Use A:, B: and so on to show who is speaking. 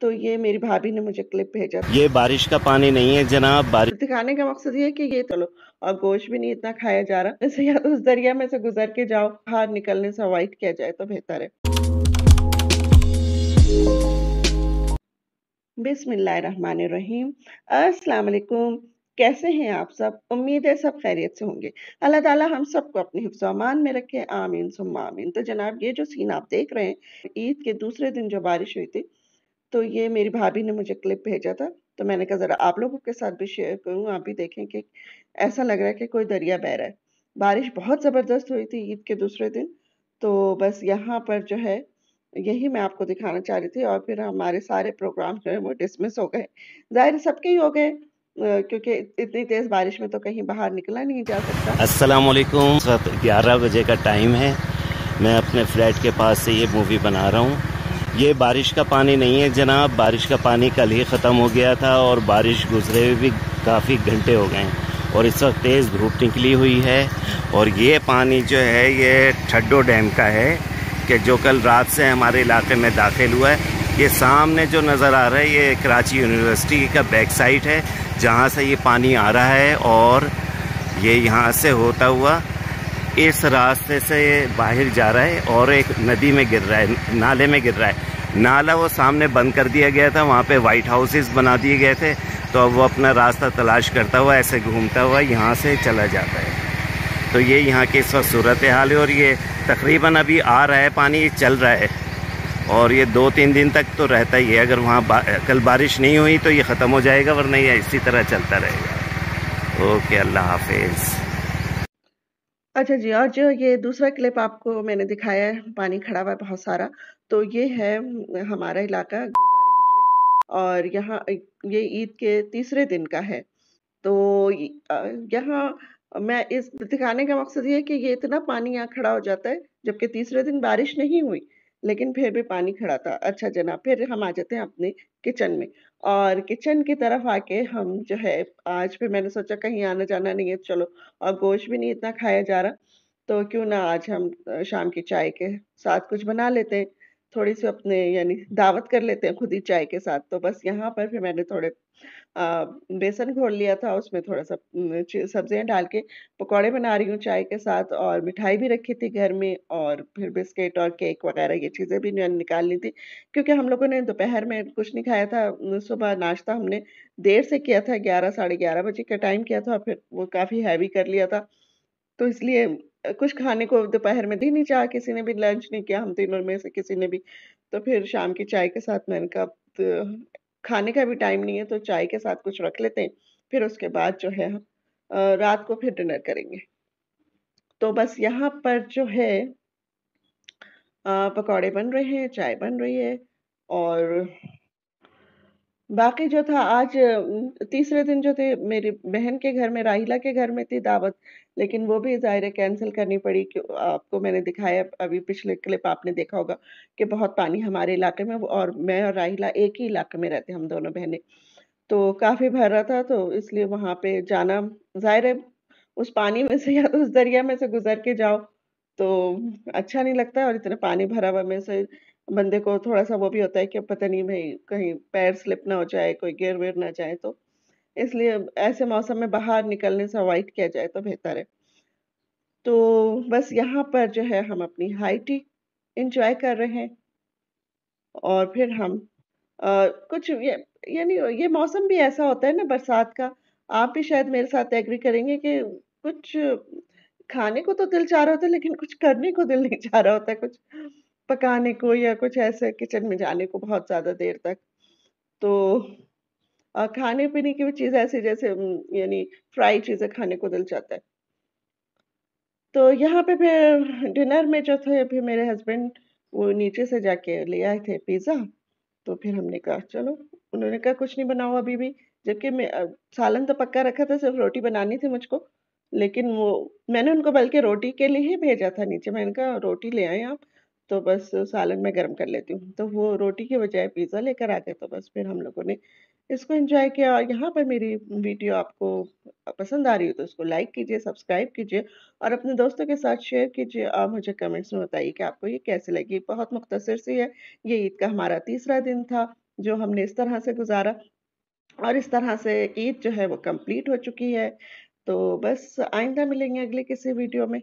A: तो ये मेरी भाभी ने मुझे क्लिप भेजा
B: ये बारिश का पानी नहीं है जनाब बारिश
A: दिखाने का मकसद ये कि ये चलो और गोश्त भी नहीं इतना खाया जा रहा जैसे या तो उस दरिया में से गुजर के जाओ बाहर निकलने से अवॉइड किया जाए तो बेहतर है अस्सलाम असलकुम कैसे हैं आप सब उम्मीद है सब खैरियत से होंगे अल्लाह ताला हम सबको अपने अमान में रखे आमीन सुम्मा आमीन तो जनाब ये जो सीन आप देख रहे हैं ईद के दूसरे दिन जो बारिश हुई थी तो ये मेरी भाभी ने मुझे क्लिप भेजा था तो मैंने कहा ज़रा आप लोगों के साथ भी शेयर करूँ आप भी देखें कि ऐसा लग रहा है कि कोई दरिया बह रहा है बारिश बहुत ज़बरदस्त हुई थी ईद के दूसरे दिन तो बस यहाँ पर जो है यही मैं आपको दिखाना चाह रही थी और फिर हमारे सारे प्रोग्राम जो है वो डिसमिस हो गए जाहिर सबके ही हो गए क्योंकि इतनी तेज बारिश में तो कहीं बाहर निकला नहीं जा सकता
B: अस्सलाम वालेकुम ग्यारह बजे का टाइम है मैं अपने फ्लैट के पास से ये मूवी बना रहा हूँ ये बारिश का पानी नहीं है जनाब बारिश का पानी कल ही ख़त्म हो गया था और बारिश गुजरे हुए भी काफ़ी घंटे हो गए हैं और इस वक्त तेज़ धूप निकली हुई है और ये पानी जो है ये ठड्डो डैम का है कि जो कल रात से हमारे इलाके में दाखिल हुआ है ये सामने जो नज़र आ रहा है ये कराची यूनिवर्सिटी का बैक साइड है जहाँ से ये पानी आ रहा है और ये यहाँ से होता हुआ इस रास्ते से बाहर जा रहा है और एक नदी में गिर रहा है नाले में गिर रहा है नाला वो सामने बंद कर दिया गया था वहाँ पे वाइट हाउसेस बना दिए गए थे तो अब वो अपना रास्ता तलाश करता हुआ ऐसे घूमता हुआ यहाँ से चला जाता है तो ये यहाँ की इस वक्त सूरत हाल है और ये तकरीबन अभी आ रहा है पानी चल रहा है और ये दो तीन दिन तक तो रहता ही है अगर वहाँ बा, कल बारिश नहीं हुई तो ये ख़त्म हो जाएगा वरना ये इसी तरह चलता रहेगा ओके अल्लाह हाफिज़
A: अच्छा जी और जो ये दूसरा क्लिप आपको मैंने दिखाया है पानी खड़ा हुआ है बहुत सारा तो ये है हम्म, हमारा इलाका और यहाँ ये ईद के तीसरे दिन का है तो यहाँ मैं इस दिखाने का मकसद ये है कि ये इतना पानी यहाँ खड़ा हो जाता है जबकि तीसरे दिन बारिश नहीं हुई लेकिन फिर भी पानी खड़ा था अच्छा जनाब फिर हम आ जाते हैं अपने किचन में और किचन की तरफ आके हम जो है आज फिर मैंने सोचा कहीं आना जाना नहीं है तो चलो और गोश्त भी नहीं इतना खाया जा रहा तो क्यों ना आज हम शाम की चाय के साथ कुछ बना लेते हैं थोड़ी सी अपने यानी दावत कर लेते हैं खुद ही चाय के साथ तो बस यहाँ पर फिर मैंने थोड़े बेसन घोल लिया था उसमें थोड़ा सा सब्जियाँ डाल के पकौड़े बना रही हूँ चाय के साथ और मिठाई भी रखी थी घर में और फिर बिस्किट और केक वगैरह ये चीज़ें भी निकाल ली थी क्योंकि हम लोगों ने दोपहर में कुछ नहीं खाया था सुबह नाश्ता हमने देर से किया था ग्यारह साढ़े ग्यारह बजे का टाइम किया था फिर वो काफ़ी हैवी कर लिया था तो इसलिए कुछ खाने को दोपहर में दी नहीं चाह किसी ने भी लंच नहीं किया हम तीनों में से किसी ने भी तो फिर शाम की चाय के साथ मैंने कहा तो खाने का भी टाइम नहीं है तो चाय के साथ कुछ रख लेते हैं फिर उसके बाद जो है हम रात को फिर डिनर करेंगे तो बस यहाँ पर जो है पकौड़े बन रहे हैं चाय बन रही है और बाकी जो था आज तीसरे दिन जो थे मेरी बहन के घर में राहिला के घर में थी दावत, लेकिन वो भी ज़ाहिर है कैंसिल करनी पड़ी क्यों आपको मैंने दिखाया अभी पिछले क्लिप आपने देखा होगा कि बहुत पानी हमारे इलाके में और मैं और राहिला एक ही इलाके में रहते हम दोनों बहनें। तो काफ़ी भर रहा था तो इसलिए वहाँ पे जाना ज़ाहिर है उस पानी में से या उस दरिया में से गुज़र के जाओ, तो अच्छा नहीं लगता और इतना पानी भरा हुआ में से बंदे को थोड़ा सा वो भी होता है कि पता नहीं भाई कहीं पैर स्लिप ना हो जाए कोई गिर विर ना जाए तो इसलिए ऐसे मौसम में बाहर निकलने से अवॉइड किया जाए तो बेहतर है तो बस यहाँ पर जो है हम अपनी हाई टी इंजॉय कर रहे हैं और फिर हम आ, कुछ ये यानी ये मौसम भी ऐसा होता है ना बरसात का आप भी शायद मेरे साथ एग्री करेंगे कि कुछ खाने को तो दिल चाह रहा होता है लेकिन कुछ करने को दिल नहीं चाह रहा होता कुछ पकाने को या कुछ ऐसे किचन में जाने को बहुत ज़्यादा देर तक तो खाने पीने की भी चीज़ ऐसी जैसे यानी फ्राई चीज़ें खाने को दिल जाता है तो यहाँ पे फिर डिनर में जो थे फिर मेरे हस्बैंड वो नीचे से जाके ले आए थे पिज़्ज़ा तो फिर हमने कहा चलो उन्होंने कहा कुछ नहीं बनाओ अभी भी जबकि मैं सालन तो पक्का रखा था सिर्फ रोटी बनानी थी मुझको लेकिन वो मैंने उनको बल्कि रोटी के लिए ही भेजा था नीचे मैंने कहा रोटी ले आए आप तो बस सालन में गर्म कर लेती हूँ तो वो रोटी के बजाय पिज़्ज़ा लेकर आ गए तो बस फिर हम लोगों ने इसको एंजॉय किया और यहाँ पर मेरी वीडियो आपको पसंद आ रही हो तो इसको लाइक कीजिए सब्सक्राइब कीजिए और अपने दोस्तों के साथ शेयर कीजिए और मुझे कमेंट्स में बताइए कि आपको ये कैसे लगी बहुत मुख्तसर सी है ये ईद का हमारा तीसरा दिन था जो हमने इस तरह से गुजारा और इस तरह से ईद जो है वो कम्प्लीट हो चुकी है तो बस आइंदा मिलेंगे अगले किसी वीडियो में